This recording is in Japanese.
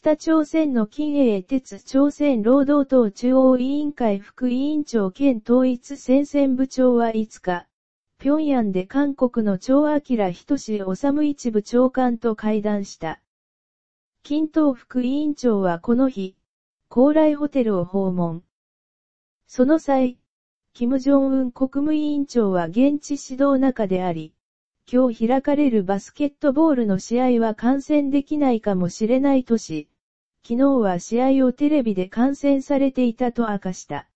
北朝鮮の近衛鉄朝鮮労働党中央委員会副委員長兼統一戦線部長は5日、平壌で韓国の長明仁治一部長官と会談した。金東副委員長はこの日、高麗ホテルを訪問。その際、金正恩国務委員長は現地指導中であり、今日開かれるバスケットボールの試合は観戦できないかもしれないとし、昨日は試合をテレビで観戦されていたと明かした。